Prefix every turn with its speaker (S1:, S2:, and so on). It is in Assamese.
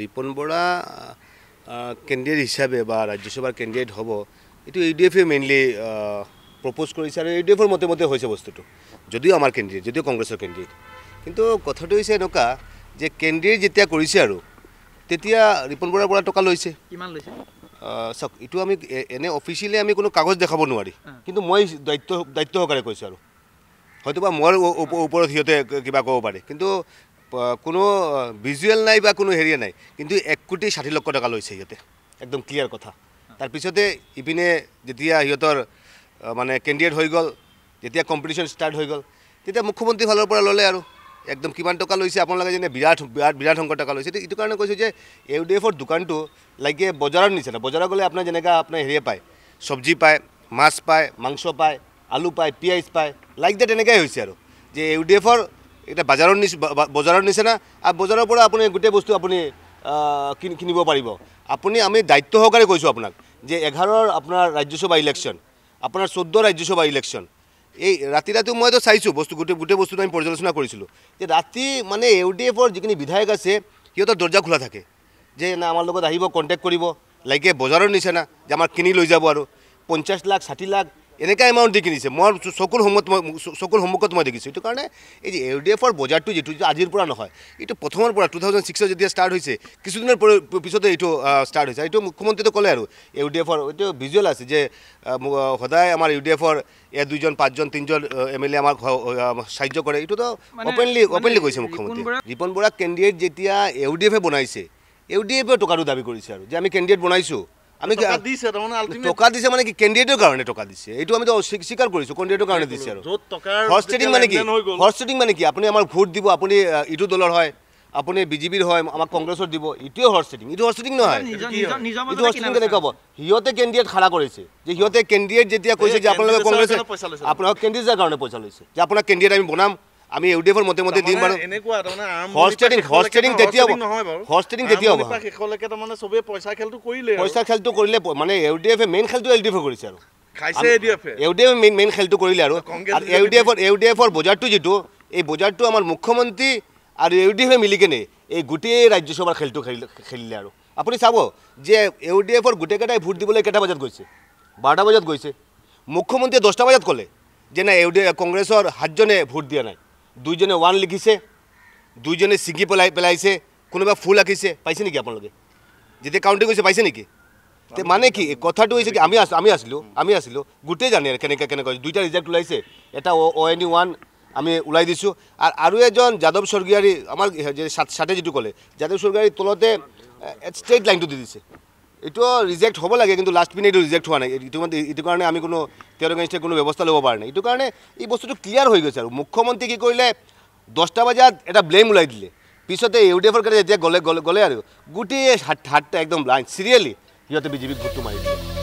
S1: ৰিপন বৰা কেণ্ডিডেট হিচাপে বা ৰাজ্যসভাৰ কেণ্ডিডেট হ'ব এইটো U D F mainly propose কৰিছে আৰু ইউ ডি এফৰ মতে মতে হৈছে বস্তুটো যদিও আমাৰ কেণ্ডিডেট যদিও কংগ্ৰেছৰ কেণ্ডিডেট কিন্তু কথাটো হৈছে এনেকুৱা যে কেণ্ডিডেট যেতিয়া কৰিছে আৰু তেতিয়া ৰিপন বৰাৰ পৰা টকা লৈছে কিমান লৈছে চাওক এইটো আমি এনে অফিচিয়েলি আমি কোনো কাগজ দেখাব নোৱাৰি কিন্তু মই দায়িত্ব দায়িত্ব সহকাৰে কৈছোঁ আৰু হয়তো বা মোৰ ওপৰত সিহঁতে কিবা ক'ব পাৰে কিন্তু কোনো ভিজুৱেল নাই বা কোনো হেৰিয়ে নাই কিন্তু এক কোটি ষাঠি লক্ষ টকা লৈছে সিহঁতে একদম ক্লিয়াৰ কথা তাৰপিছতে ইপিনে যেতিয়া সিহঁতৰ মানে কেণ্ডিডেট হৈ গ'ল যেতিয়া কম্পিটিশ্যন ষ্টাৰ্ট হৈ গ'ল তেতিয়া মুখ্যমন্ত্ৰীৰ ফালৰ পৰা ল'লে আৰু একদম কিমান টকা লৈছে আপোনালোকে যেনে বিৰাট বিৰাট বিৰাট সংকৰ টকা লৈছে এইটো কাৰণে কৈছোঁ যে ইউ ডি এফৰ দোকানটো লাগে বজাৰৰ নিচিনা বজাৰত গ'লে আপোনাৰ যেনেকৈ আপোনাৰ হেৰিয়ে পায় চব্জি পায় মাছ পায় মাংস পায় আলু পায় পিঁয়াজ পায় লাইক দেট তেনেকৈ হৈছে আৰু যে ইউ ডি এফৰ এটা বাজাৰৰ নিচ বজাৰৰ নিচিনা আৰু বজাৰৰ পৰা আপুনি গোটেই বস্তু আপুনি কিনিব পাৰিব আপুনি আমি দায়িত্ব সহকাৰে কৈছোঁ আপোনাক যে এঘাৰৰ আপোনাৰ ৰাজ্যসভা ইলেকশ্যন আপোনাৰ চৈধ্য ৰাজ্যসভা ইলেকশ্যন এই ৰাতি ৰাতিও মইতো চাইছোঁ বস্তু গোটেই গোটেই বস্তুটো আমি পৰ্যালোচনা কৰিছিলোঁ যে ৰাতি মানে ইউ ডি এফৰ যিখিনি বিধায়ক আছে সিহঁতৰ দৰ্জা খোলা থাকে যে না আমাৰ লগত আহিব কণ্টেক্ট কৰিব লাগে বজাৰৰ নিচিনা যে আমাৰ কিনি লৈ যাব আৰু পঞ্চাছ লাখ ষাঠি লাখ এনেকুৱা এমাউণ্ট দি কিনিছে মই চকুৰ সন্মুখত মই চকুৰ সন্মুখত মই দেখিছোঁ এইটো কাৰণে এই যে এল ডি এফৰ বজাৰটো যিটো আজিৰ পৰা নহয় এইটো প্ৰথমৰ পৰা টু থাউজেণ্ড ছিক্সত যেতিয়া ষ্টাৰ্ট হৈছে কিছুদিনৰ পিছতে এইটো ষ্টাৰ্ট হৈছে এইটো মুখ্যমন্ত্ৰীয়ে ক'লে আৰু এল ডি এফৰ এইটো ভিজুৱেল আছে যে সদায় আমাৰ ইউ ডি এফৰ দুজন পাঁচজন তিনিজন এম এল এ আমাক সাহায্য কৰে এইটোতো অপেনলি অপেনলি কৈছে মুখ্যমন্ত্ৰী দীপন বৰা কেণ্ডিডেট যেতিয়া এল ডি এফে বনাইছে এল ডি এফে টকাটো দাবী কৰিছে আৰু যে আমি কেণ্ডিডেট বনাইছোঁ আমি দিছে তাৰমানে টকা দিছে মানে কি কেণ্ডিডেটৰ কাৰণে টকা দিছে এইটো আমিতো স্বীকাৰ কৰিছোঁ কেণ্ডিডেটৰ কাৰণে দিছে আৰু য'ত টকা হৰ্চ ট্ৰেডিং মানে কি হৰ্চ ট্ৰেডিং মানে কি আপুনি আমাৰ ভোট দিব আপুনি ইটো দলৰ হয় আপুনি বিজেপিৰ হয় আমাক কংগ্ৰেছৰ দিব ইটোৱে হৰ্চ ট্ৰেডিং এইটো হৰ্চ ট্ৰেডিং নহয় এইটো হৰ্চ ট্ৰেডিং কেনেকুৱা হ'ব সিহঁতে কেণ্ডিডেট খাৰা কৰিছে যে সিহঁতে কেণ্ডিডেট যেতিয়া কৈছে যে আপোনালোকে কংগ্ৰেছে আপোনালোকে কেণ্ডিডেটৰ কাৰণে পইচা লৈছে যে আপোনাক কেণ্ডিডেট আমি বনাম আমি ইউডিএফৰ মতে মতে দিম বাৰু হস্টেলিং হস্টেলিং তেতিয়া হস্টেলিং তেতিয়া হ'ব শেষলৈকে তাৰমানে চবেই পইচা খেলটো কৰিলে পইচা খেলটো কৰিলে মানে ইউডিএফে মেইন খেলটো ইউডিএফে কৰিছে আৰু ইউডিএফে মেইন মেইন খেলটো কৰিলে আৰু ইউডিএফৰ ইউডিএফৰ বজাৰটো যিটো এই বজাৰটো আমাৰ মুখ্যমন্ত্ৰী আৰু ইউডিএফে মিলি কেনে এই গোটেই ৰাজ্যসভাৰ খেলটো খেলিলে আৰু আপুনি চাব যে ইউডিএফৰ গোটেইকেইটাই ভোট দিবলৈ কেইটা বজাত গৈছে বাৰটা বজাত গৈছে মুখ্যমন্ত্ৰীয়ে দহটা বজাত ক'লে যে নাই ইউ কংগ্ৰেছৰ সাতজনে ভোট দিয়া নাই দুইজনে ওৱান লিখিছে দুইজনে ছিঙি পেলাই পেলাইছে কোনোবা ফুল আঁকিছে পাইছে নেকি আপোনালোকে যেতিয়া কাউণ্টিং কৰিছে পাইছে নেকি মানে কি কথাটো হৈছে কি আমি আছোঁ আমি আছিলোঁ আমি আছিলোঁ গোটেই জানে কেনেকৈ কেনেকৈ দুইটা ৰিজাল্ট ওলাইছে এটা অ' অ' এন ই ওৱান আমি ওলাই দিছোঁ আৰু আৰু এজন যাদৱ স্বৰ্গীয়াৰী আমাৰ ছাটে যিটো ক'লে যাদৱ স্বৰ্গীয়াৰী তলতে ষ্ট্ৰেইট লাইনটো দি দিছে এইটো ৰিজেক্ট হ'ব লাগে কিন্তু লাষ্ট মিনিট এইটো ৰিজেক্ট হোৱা নাই এইটো মানে এইটো কাৰণে আমি কোনো তেওঁৰ গেষ্টে কোনো ব্যৱস্থা ল'ব পৰা নাই এইটো কাৰণে এই বস্তুটো ক্লিয়াৰ হৈ গৈছে আৰু মুখ্যমন্ত্ৰী কি কৰিলে দহটা বজাত এটা ব্লেম ওলাই দিলে পিছতে ইউ ডি এফৰ কাৰণে যেতিয়া গ'লে গ'লে আৰু গোটেই হাতটা একদম ব্লাইণ্ড চিৰিয়েলি সিহঁতে বিজেপিক ভোটটো মাৰি দিলে